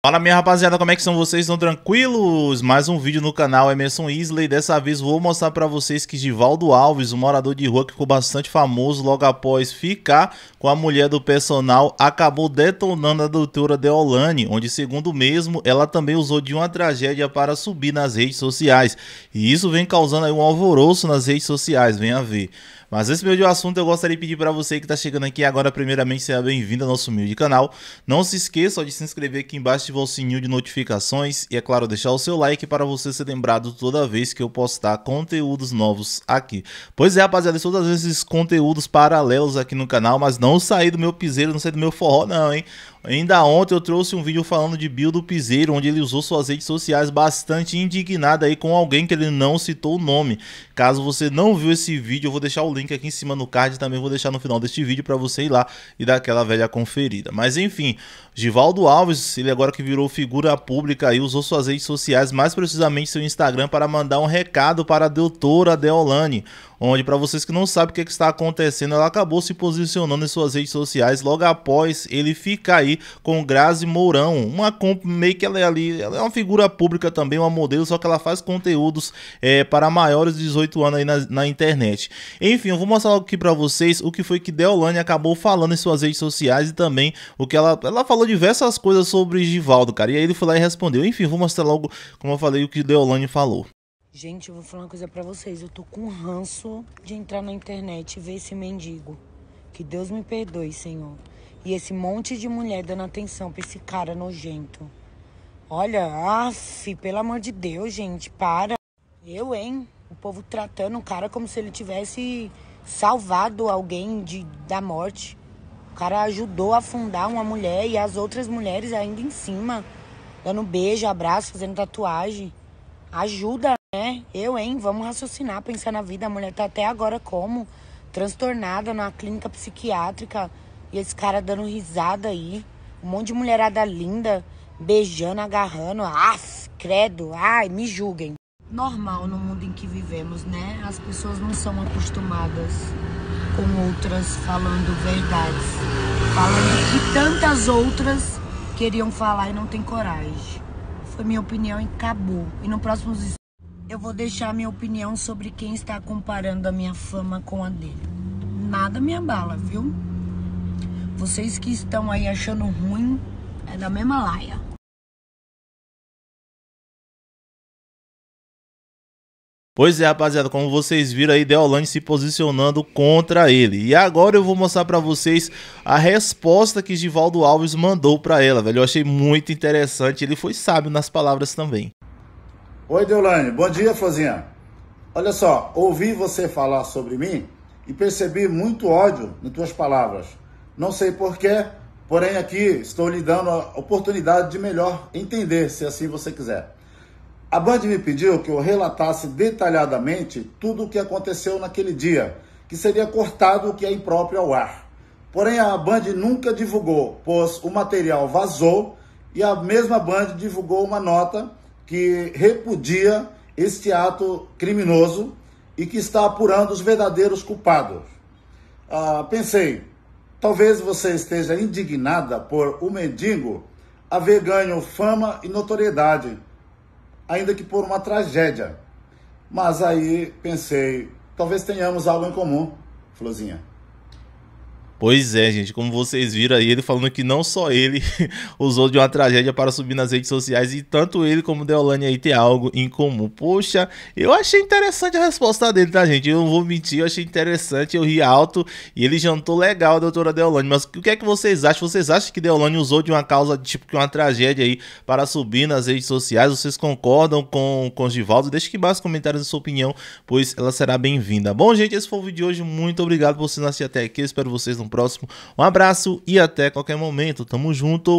Fala minha rapaziada, como é que são vocês? Estão tranquilos? Mais um vídeo no canal Emerson Isley. Dessa vez vou mostrar para vocês que Givaldo Alves, um morador de rua que ficou bastante famoso logo após ficar com a mulher do personal, acabou detonando a doutora Deolane, onde segundo mesmo, ela também usou de uma tragédia para subir nas redes sociais. E isso vem causando um alvoroço nas redes sociais, venha ver. Mas esse meu de assunto eu gostaria de pedir para você que está chegando aqui agora, primeiramente, seja bem-vindo ao nosso humilde canal. Não se esqueça de se inscrever aqui embaixo ativar o sininho de notificações e, é claro, deixar o seu like para você ser lembrado toda vez que eu postar conteúdos novos aqui. Pois é, rapaziada, todas esses conteúdos paralelos aqui no canal, mas não sair do meu piseiro, não sair do meu forró não, hein? Ainda ontem eu trouxe um vídeo falando de Bill do Piseiro, onde ele usou suas redes sociais bastante indignado aí com alguém que ele não citou o nome. Caso você não viu esse vídeo, eu vou deixar o link aqui em cima no card e também vou deixar no final deste vídeo para você ir lá e dar aquela velha conferida. Mas enfim, Givaldo Alves, ele agora que virou figura pública aí, usou suas redes sociais, mais precisamente seu Instagram, para mandar um recado para a doutora Deolane onde, para vocês que não sabem o que, é que, está acontecendo, ela acabou se posicionando em suas redes sociais logo após ele ficar aí com Grazi Mourão. Uma comp meio que ela é ali, ela é uma figura pública também, uma modelo, só que ela faz conteúdos é, para maiores de 18 anos aí na, na, internet. Enfim, eu vou mostrar aqui para vocês o que foi que Deolane acabou falando em suas redes sociais e também o que ela, ela falou diversas coisas sobre Givaldo, cara. E aí ele foi lá e respondeu. Enfim, vou mostrar logo, como eu falei, o que Deolane falou. Gente, eu vou falar uma coisa para vocês. Eu tô com ranço de entrar na internet e ver esse mendigo. Que Deus me perdoe, Senhor. E esse monte de mulher dando atenção pra esse cara nojento. Olha, af, pelo amor de Deus, gente, para. Eu, hein? O povo tratando o cara como se ele tivesse salvado alguém de, da morte. O cara ajudou a afundar uma mulher e as outras mulheres ainda em cima. Dando beijo, abraço, fazendo tatuagem. Ajuda. É, eu, hein? Vamos raciocinar, pensar na vida. A mulher tá até agora como? Transtornada numa clínica psiquiátrica. E esse cara dando risada aí. Um monte de mulherada linda, beijando, agarrando. Af, credo. Ai, me julguem. Normal no mundo em que vivemos, né? As pessoas não são acostumadas com outras falando verdades. Falando que tantas outras queriam falar e não tem coragem. Foi minha opinião e acabou. E no próximo eu vou deixar minha opinião sobre quem está comparando a minha fama com a dele. Nada me abala, viu? Vocês que estão aí achando ruim, é da mesma laia. Pois é, rapaziada, como vocês viram aí, Deolane se posicionando contra ele. E agora eu vou mostrar para vocês a resposta que Givaldo Alves mandou para ela, velho. Eu achei muito interessante, ele foi sábio nas palavras também. Oi, Deolane. Bom dia, Flozinha. Olha só, ouvi você falar sobre mim e percebi muito ódio nas tuas palavras. Não sei porquê, porém aqui estou lhe dando a oportunidade de melhor entender, se assim você quiser. A Band me pediu que eu relatasse detalhadamente tudo o que aconteceu naquele dia, que seria cortado o que é impróprio ao ar. Porém, a Band nunca divulgou, pois o material vazou e a mesma Band divulgou uma nota que repudia este ato criminoso e que está apurando os verdadeiros culpados. Ah, pensei, talvez você esteja indignada por o mendigo haver ganho fama e notoriedade, ainda que por uma tragédia. Mas aí pensei, talvez tenhamos algo em comum, Florzinha. Pois é, gente, como vocês viram aí, ele falando que não só ele usou de uma tragédia para subir nas redes sociais e tanto ele como Deolane aí tem algo em comum. Poxa, eu achei interessante a resposta dele, tá, gente? Eu não vou mentir, eu achei interessante, eu ri alto e ele jantou legal a doutora Deolane. Mas o que é que vocês acham? Vocês acham que Deolane usou de uma causa, tipo, que uma tragédia aí para subir nas redes sociais? Vocês concordam com, com o Givaldo? Deixa aqui embaixo comentários a sua opinião, pois ela será bem-vinda. Bom, gente, esse foi o vídeo de hoje. Muito obrigado por vocês assistir até aqui. Espero espero vocês no próximo. Um abraço e até qualquer momento. Tamo junto.